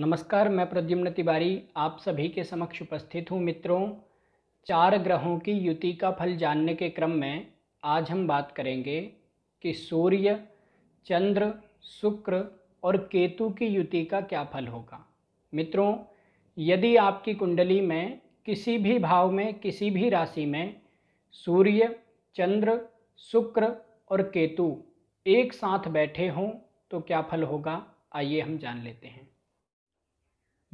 नमस्कार मैं प्रद्युम्न तिवारी आप सभी के समक्ष उपस्थित हूँ मित्रों चार ग्रहों की युति का फल जानने के क्रम में आज हम बात करेंगे कि सूर्य चंद्र शुक्र और केतु की युति का क्या फल होगा मित्रों यदि आपकी कुंडली में किसी भी भाव में किसी भी राशि में सूर्य चंद्र शुक्र और केतु एक साथ बैठे हों तो क्या फल होगा आइए हम जान लेते हैं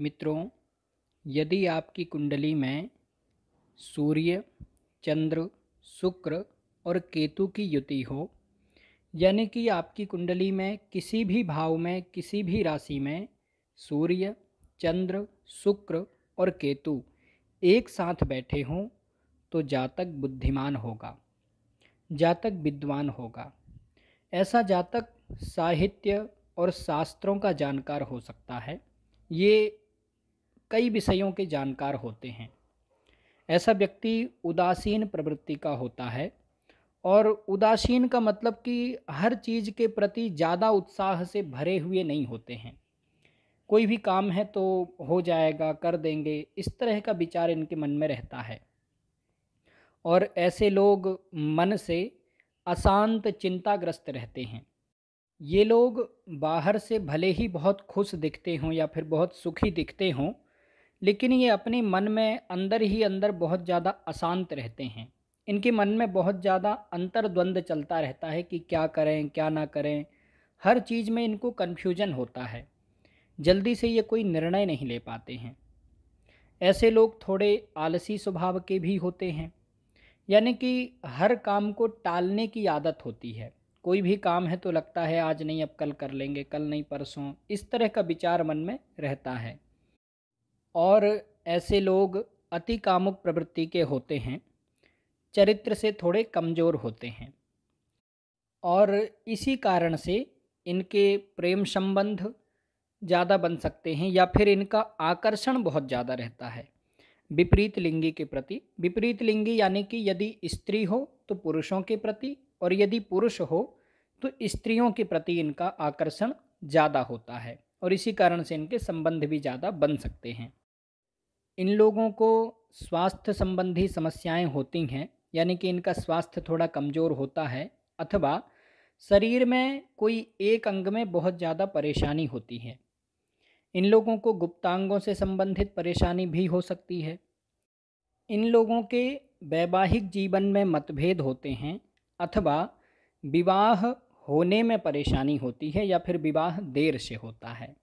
मित्रों यदि आपकी कुंडली में सूर्य चंद्र शुक्र और केतु की युति हो यानी कि आपकी कुंडली में किसी भी भाव में किसी भी राशि में सूर्य चंद्र शुक्र और केतु एक साथ बैठे हों तो जातक बुद्धिमान होगा जातक विद्वान होगा ऐसा जातक साहित्य और शास्त्रों का जानकार हो सकता है ये कई विषयों के जानकार होते हैं ऐसा व्यक्ति उदासीन प्रवृत्ति का होता है और उदासीन का मतलब कि हर चीज़ के प्रति ज़्यादा उत्साह से भरे हुए नहीं होते हैं कोई भी काम है तो हो जाएगा कर देंगे इस तरह का विचार इनके मन में रहता है और ऐसे लोग मन से अशांत चिंताग्रस्त रहते हैं ये लोग बाहर से भले ही बहुत खुश दिखते हों या फिर बहुत सुखी दिखते हों लेकिन ये अपने मन में अंदर ही अंदर बहुत ज़्यादा अशांत रहते हैं इनके मन में बहुत ज़्यादा अंतर्द्वंद चलता रहता है कि क्या करें क्या ना करें हर चीज़ में इनको कन्फ्यूजन होता है जल्दी से ये कोई निर्णय नहीं ले पाते हैं ऐसे लोग थोड़े आलसी स्वभाव के भी होते हैं यानी कि हर काम को टालने की आदत होती है कोई भी काम है तो लगता है आज नहीं अब कल कर लेंगे कल नहीं परसों इस तरह का विचार मन में रहता है और ऐसे लोग अति कामुक प्रवृत्ति के होते हैं चरित्र से थोड़े कमज़ोर होते हैं और इसी कारण से इनके प्रेम संबंध ज़्यादा बन सकते हैं या फिर इनका आकर्षण बहुत ज़्यादा रहता है विपरीत लिंगी के प्रति विपरीत लिंगी यानी कि यदि स्त्री हो तो पुरुषों के प्रति और यदि पुरुष हो तो स्त्रियों के प्रति इनका आकर्षण ज़्यादा होता है और इसी कारण से इनके संबंध भी ज़्यादा बन सकते हैं इन लोगों को स्वास्थ्य संबंधी समस्याएं होती हैं यानी कि इनका स्वास्थ्य थोड़ा कमज़ोर होता है अथवा शरीर में कोई एक अंग में बहुत ज़्यादा परेशानी होती है इन लोगों को गुप्तांगों से संबंधित परेशानी भी हो सकती है इन लोगों के वैवाहिक जीवन में मतभेद होते हैं अथवा विवाह होने में परेशानी होती है या फिर विवाह देर से होता है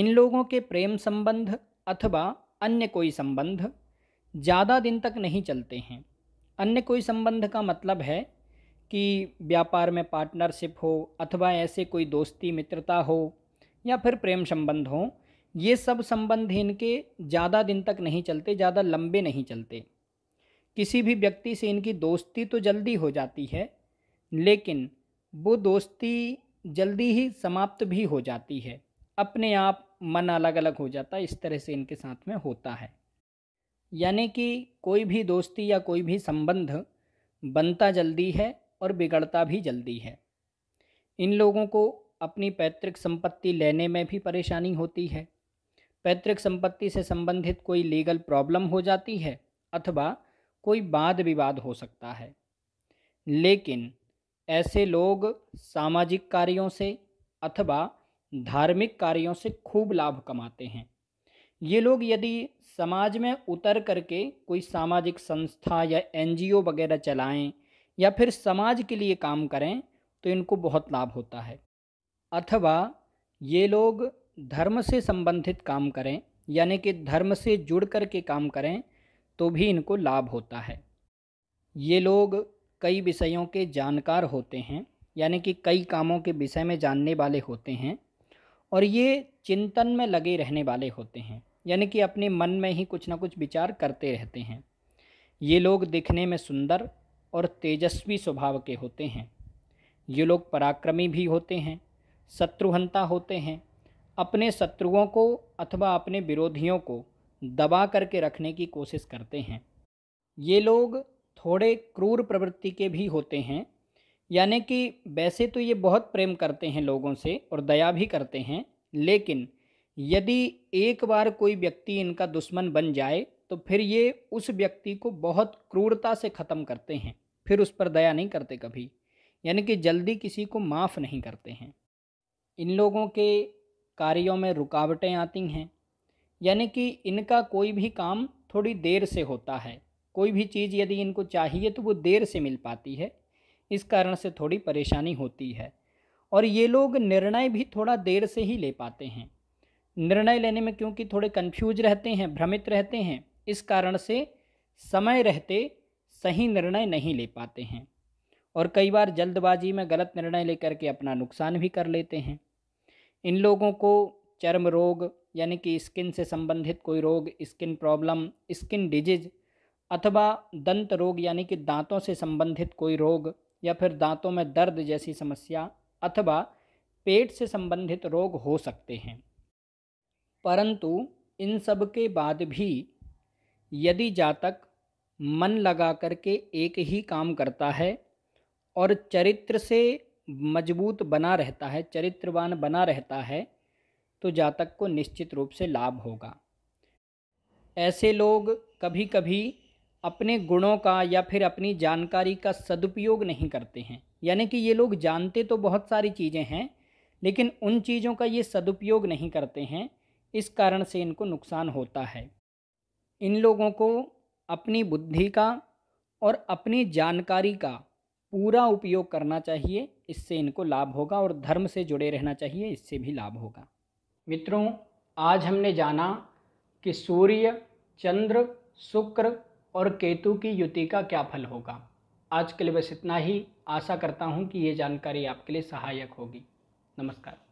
इन लोगों के प्रेम संबंध अथवा अन्य कोई संबंध ज़्यादा दिन तक नहीं चलते हैं अन्य कोई संबंध का मतलब है कि व्यापार में पार्टनरशिप हो अथवा ऐसे कोई दोस्ती मित्रता हो या फिर प्रेम संबंध हो ये सब संबंध इनके ज़्यादा दिन तक नहीं चलते ज़्यादा लंबे नहीं चलते किसी भी व्यक्ति से इनकी दोस्ती तो जल्दी हो जाती है लेकिन वो दोस्ती जल्दी ही समाप्त भी हो जाती है अपने आप मन अलग अलग हो जाता है इस तरह से इनके साथ में होता है यानी कि कोई भी दोस्ती या कोई भी संबंध बनता जल्दी है और बिगड़ता भी जल्दी है इन लोगों को अपनी पैतृक संपत्ति लेने में भी परेशानी होती है पैतृक संपत्ति से संबंधित कोई लीगल प्रॉब्लम हो जाती है अथवा कोई वाद विवाद हो सकता है लेकिन ऐसे लोग सामाजिक कार्यों से अथवा धार्मिक कार्यों से खूब लाभ कमाते हैं ये लोग यदि समाज में उतर करके कोई सामाजिक संस्था या एनजीओ वगैरह चलाएं या फिर समाज के लिए काम करें तो इनको बहुत लाभ होता है अथवा ये लोग धर्म से संबंधित काम करें यानी कि धर्म से जुड़ कर के काम करें तो भी इनको लाभ होता है ये लोग कई विषयों के जानकार होते हैं यानी कि कई कामों के विषय में जानने वाले होते हैं और ये चिंतन में लगे रहने वाले होते हैं यानी कि अपने मन में ही कुछ ना कुछ विचार करते रहते हैं ये लोग दिखने में सुंदर और तेजस्वी स्वभाव के होते हैं ये लोग पराक्रमी भी होते हैं शत्रुहंता होते हैं अपने शत्रुओं को अथवा अपने विरोधियों को दबा करके रखने की कोशिश करते हैं ये लोग थोड़े क्रूर प्रवृत्ति के भी होते हैं यानी कि वैसे तो ये बहुत प्रेम करते हैं लोगों से और दया भी करते हैं लेकिन यदि एक बार कोई व्यक्ति इनका दुश्मन बन जाए तो फिर ये उस व्यक्ति को बहुत क्रूरता से ख़त्म करते हैं फिर उस पर दया नहीं करते कभी यानी कि जल्दी किसी को माफ़ नहीं करते हैं इन लोगों के कार्यों में रुकावटें आती हैं यानी कि इनका कोई भी काम थोड़ी देर से होता है कोई भी चीज़ यदि इनको चाहिए तो वो देर से मिल पाती है इस कारण से थोड़ी परेशानी होती है और ये लोग निर्णय भी थोड़ा देर से ही ले पाते हैं निर्णय लेने में क्योंकि थोड़े कंफ्यूज रहते हैं भ्रमित रहते हैं इस कारण से समय रहते सही निर्णय नहीं ले पाते हैं और कई बार जल्दबाजी में गलत निर्णय लेकर के अपना नुकसान भी कर लेते हैं इन लोगों को चर्म रोग यानी कि स्किन से संबंधित कोई रोग स्किन प्रॉब्लम स्किन डिजीज अथवा दंत रोग यानी कि दांतों से संबंधित कोई रोग या फिर दांतों में दर्द जैसी समस्या अथवा पेट से संबंधित रोग हो सकते हैं परंतु इन सब के बाद भी यदि जातक मन लगा करके एक ही काम करता है और चरित्र से मजबूत बना रहता है चरित्रवान बना रहता है तो जातक को निश्चित रूप से लाभ होगा ऐसे लोग कभी कभी अपने गुणों का या फिर अपनी जानकारी का सदुपयोग नहीं करते हैं यानी कि ये लोग जानते तो बहुत सारी चीज़ें हैं लेकिन उन चीज़ों का ये सदुपयोग नहीं करते हैं इस कारण से इनको नुकसान होता है इन लोगों को अपनी बुद्धि का और अपनी जानकारी का पूरा उपयोग करना चाहिए इससे इनको लाभ होगा और धर्म से जुड़े रहना चाहिए इससे भी लाभ होगा मित्रों आज हमने जाना कि सूर्य चंद्र शुक्र और केतु की युति का क्या फल होगा आज के लिए बस इतना ही आशा करता हूँ कि ये जानकारी आपके लिए सहायक होगी नमस्कार